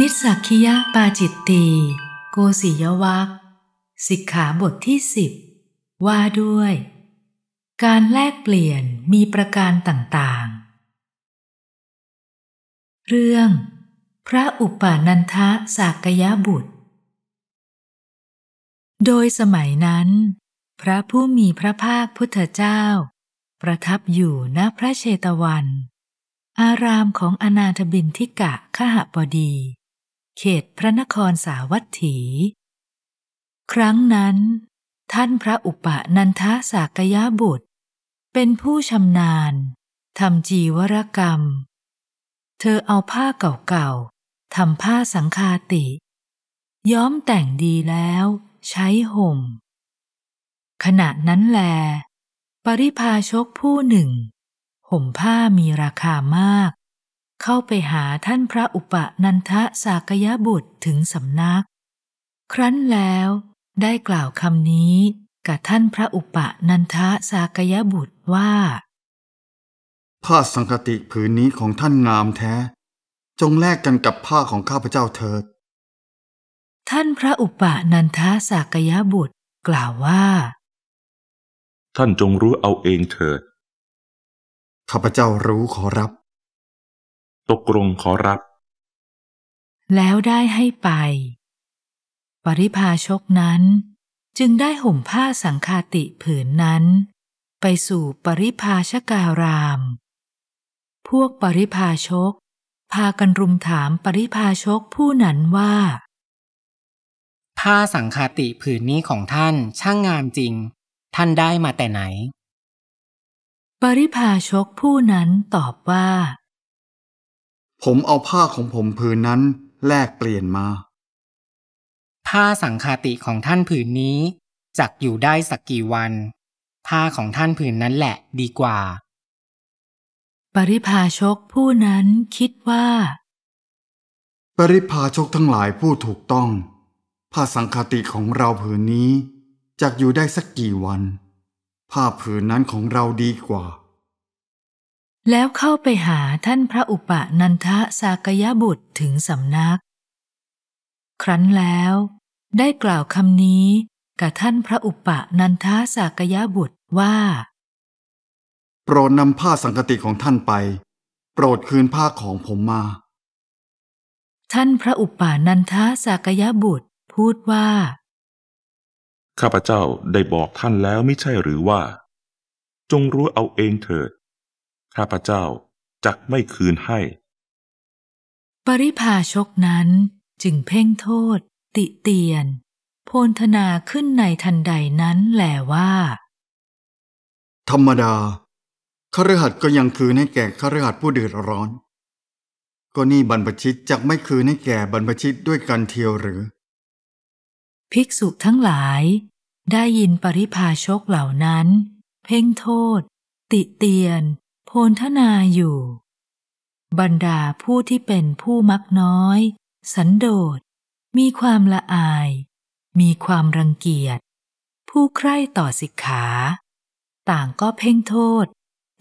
นิสักคิยะปาจิตตีโกศิยวัคสิกขาบทที่สิบ ว่าด้วย การแลกเปลี่ยนมีประการต่างๆ เรื่อง พระอุปานันทะสากยะบุตร โดยสมัยนั้น พระผู้มีพระภาคพุทธเจ้า ประทับอยู่ณพระเชตวัน อารามของอนาถบินทิกะขหบดีเขตพระนครสาวัตถี ครั้งนั้นท่านพระอุปนันทสากยะบุตร เป็นผู้ชำนาญทำจีวรกรรม เธอเอาผ้าเก่าๆทำผ้าสังคาติ ย้อมแต่งดีแล้วใช้ห่ม ขณะนั้นแล ปริพาชกผู้หนึ่ง ห่มผ้ามีราคามากเข้าไปหาท่านพระอุปนันทะสากยบุตรถึงสำนัก ครั้นแล้ว ได้กล่าวคำนี้กับท่านพระอุปนันทะสากยบุตรว่า ผ้าสังคติผืนนี้ของท่านงามแท้ จงแลกกันกับผ้าของข้าพเจ้าเถิด ท่านพระอุปนันทะสากยบุตร กล่าวว่า ท่านจงรู้เอาเองเถิด ข้าพเจ้ารู้ขอรับตกลงขอรับ แล้วได้ให้ไป ปริพาชกนั้น จึงได้ห่มผ้าสังคาติผืนนั้น ไปสู่ปริพาชการาม พวกปริพาชกพากันรุมถามปริพาชกผู้นั้นว่า ผ้าสังคาติผืนนี้ของท่านช่างงามจริง ท่านได้มาแต่ไหน ปริพาชกผู้นั้นตอบว่าผมเอาผ้าของผมผืนนั้นแลกเปลี่ยนมาผ้าสังคาติของท่านผืนนี้ จักอยู่ได้สักกี่วันผ้าของท่านผืนนั้นแหละดีกว่า ปริพาชกผู้นั้นคิดว่า ปริพาชกทั้งหลายผู้ถูกต้องผ้าสังคาติของเราผืนนี้จักอยู่ได้สักกี่วัน ผ้าผืนนั้นของเราดีกว่าแล้วเข้าไปหาท่านพระอุปนันทะสากยบุตรถึงสำนัก ครั้นแล้ว ได้กล่าวคำนี้กับท่านพระอุปนันทะสากยบุตรว่า โปรดนำผ้าสังกติของท่านไป โปรดคืนผ้าของผมมา ท่านพระอุปนันทะสากยบุตร พูดว่าข้าพเจ้าได้บอกท่านแล้วไม่ใช่หรือว่า จงรู้เอาเองเถิดข้าพเจ้าจักไม่คืนให้ ปริภาชกนั้นจึงเพ่งโทษ ติเตียน โพนธนาขึ้นในทันใดนั้นแหลว่า ธรรมดาคฤหัสถ์ก็ยังคืนให้แก่คฤหัสถ์ผู้เดือดร้อน ก็นี่บรรพชิตจักไม่คืนให้แก่บรรพชิตด้วยกันเทียวหรือ ภิกษุทั้งหลาย ได้ยินปริภาชกเหล่านั้น เพ่งโทษ ติเตียนพนทนาอยู่ บรรดาผู้ที่เป็นผู้มักน้อย สันโดษ มีความละอาย มีความรังเกียจ ผู้ใคร่ต่อสิกขา ต่างก็เพ่งโทษ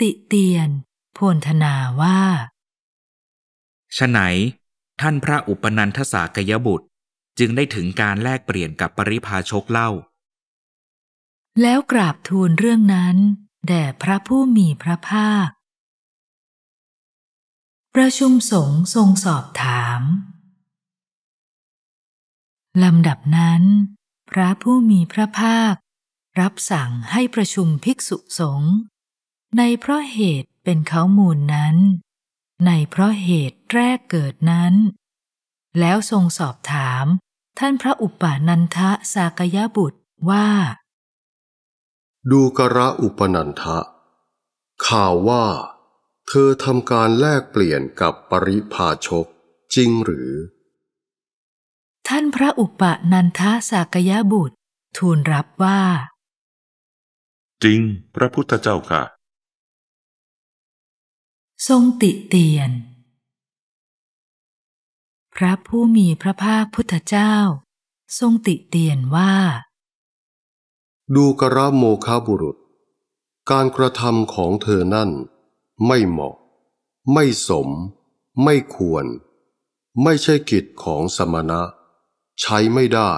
ติเตียนพนทนาว่าฉไหน ท่านพระอุปนันทสากยบุตรจึงได้ถึงการแลกเปลี่ยนกับปริพาชกเล่า แล้วกราบทูลเรื่องนั้น แด่พระผู้มีพระภาคประชุมสงฆ์ทรงสอบถามลำดับนั้น พระผู้มีพระภาค รับสั่งให้ประชุมภิกษุสงฆ์ในเพราะเหตุเป็นเขามูลนั้น ในเพราะเหตุแรกเกิดนั้น แล้วทรงสอบถาม ท่านพระอุปนันทะสากยบุตรว่า ดูกระอุปนันทะข่าวว่าเธอทำการแลกเปลี่ยนกับปริพาชกจริงหรือ ท่านพระอุปนันทาสากยบุตรทูลรับว่า จริง พระพุทธเจ้าค่ะ ทรงติเตียน พระผู้มีพระภาคพุทธเจ้า ทรงติเตียนว่า ดูกระโมคาบุรุษ การกระทำของเธอนั่นไม่เหมาะ ไม่สม ไม่ควร ไม่ใช่กิจของสมณะ ใช้ไม่ได้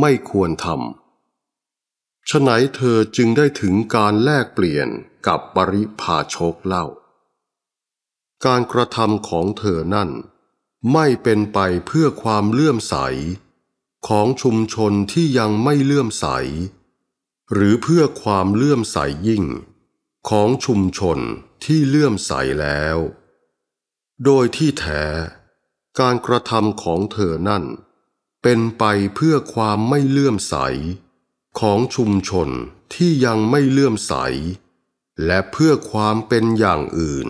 ไม่ควรทำฉะไหนเธอจึงได้ถึงการแลกเปลี่ยนกับปริพาชกเล่า การกระทำของเธอนั่น ไม่เป็นไปเพื่อความเลื่อมใส ของชุมชนที่ยังไม่เลื่อมใส หรือเพื่อความเลื่อมใสยิ่งของชุมชนที่เลื่อมใสแล้ว โดยที่แท้การกระทำของเธอนั่น เป็นไปเพื่อความไม่เลื่อมใสของชุมชนที่ยังไม่เลื่อมใส และเพื่อความเป็นอย่างอื่น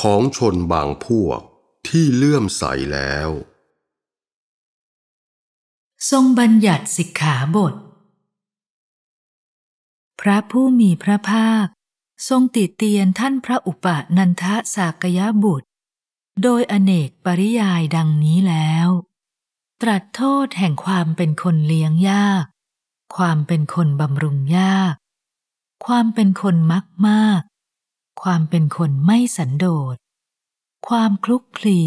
ของชนบางพวกที่เลื่อมใสแล้ว ทรงบัญญัติสิกขาบท พระผู้มีพระภาคทรงติเตียนท่านพระอุปนันทสากยบุตร โดยอเนกปริยายดังนี้แล้ว ตรัสโทษแห่งความเป็นคนเลี้ยงยาก ความเป็นคนบำรุงยาก ความเป็นคนมักมาก ความเป็นคนไม่สันโดษ ความคลุกคลี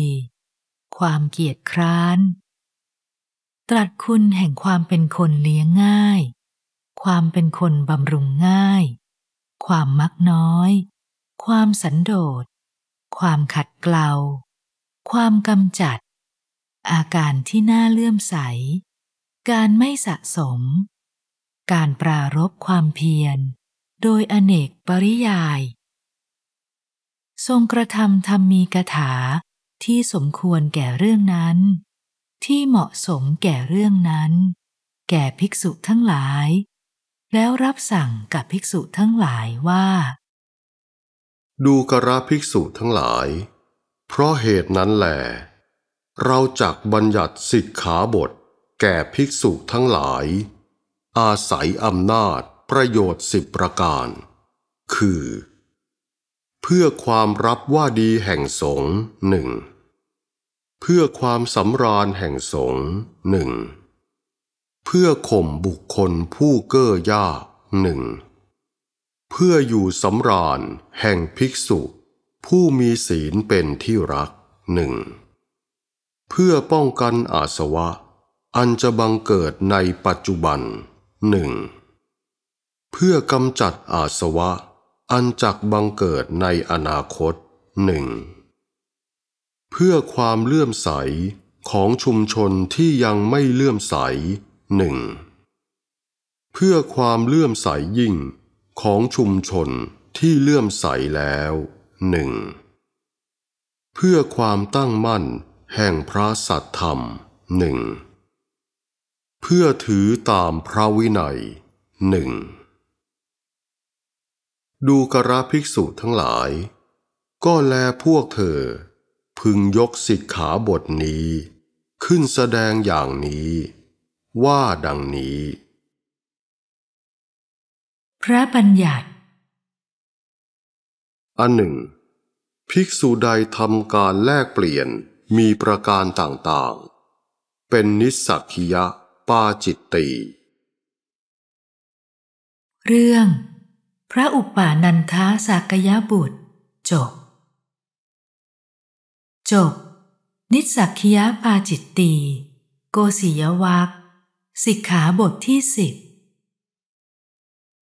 ความเกียจคร้าน ตรัสคุณแห่งความเป็นคนเลี้ยงง่าย ความเป็นคนบำรุงง่ายความมักน้อย ความสันโดษ ความขัดเกลา ความกำจัด อาการที่น่าเลื่อมใส การไม่สะสม การปรารบความเพียร โดยอเนกปริยาย ทรงกระทำธรรมีกถาที่สมควรแก่เรื่องนั้น ที่เหมาะสมแก่เรื่องนั้น แก่ภิกษุทั้งหลายแล้วรับสั่งกับภิกษุทั้งหลายว่า ดูกระภิกษุทั้งหลาย เพราะเหตุนั้นแหล เราจักบัญญัติสิกขาบท แก่ภิกษุทั้งหลาย อาศัยอำนาจประโยชน์สิบประการ คือ เพื่อความรับว่าดีแห่งสงหนึ่ง เพื่อความสำราญแห่งสงหนึ่งเพื่อข่มบุคคลผู้เก้อยากหนึ่งเพื่ออยู่สำราญแห่งภิกษุ ผู้มีศีลเป็นที่รักหนึ่งเพื่อป้องกันอาสวะ อันจะบังเกิดในปัจจุบันหนึ่งเพื่อกำจัดอาสวะ อันจักบังเกิดในอนาคตหนึ่งเพื่อความเลื่อมใสของชุมชนที่ยังไม่เลื่อมใสหนึ่งเพื่อความเลื่อมใสยิ่งของชุมชนที่เลื่อมใสแล้วหนึ่งเพื่อความตั้งมั่นแห่งพระสัตธรรมหนึ่งเพื่อถือตามพระวินัยหนึ่งดูกระภิกษุทั้งหลาย ก็แลพวกเธอ พึงยกสิกขาบทนี้ ขึ้นแสดงอย่างนี้ว่าดังนี้ พระบัญญัติอันหนึ่ง ภิกษุใดทำการแลกเปลี่ยนมีประการต่างๆ เป็นนิสักคียะปาจิตติเรื่อง พระอุปานันทาสักยะบุตรจบจบนิสักคียะปาจิตตีโกศิยวักสิกขาบทที่สิบ